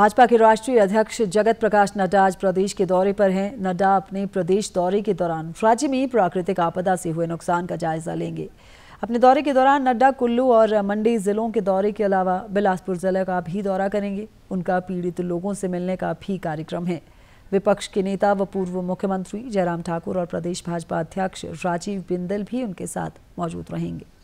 भाजपा के राष्ट्रीय अध्यक्ष जगत प्रकाश नड्डा आज प्रदेश के दौरे पर हैं नड्डा अपने प्रदेश दौरे के दौरान राज्य में प्राकृतिक आपदा से हुए नुकसान का जायजा लेंगे अपने दौरे के दौरान नड्डा कुल्लू और मंडी जिलों के दौरे के अलावा बिलासपुर जिले का भी दौरा करेंगे उनका पीड़ित लोगों से मिलने का भी कार्यक्रम है विपक्ष के नेता व पूर्व मुख्यमंत्री जयराम ठाकुर और प्रदेश भाजपा अध्यक्ष राजीव बिंदल भी उनके साथ मौजूद रहेंगे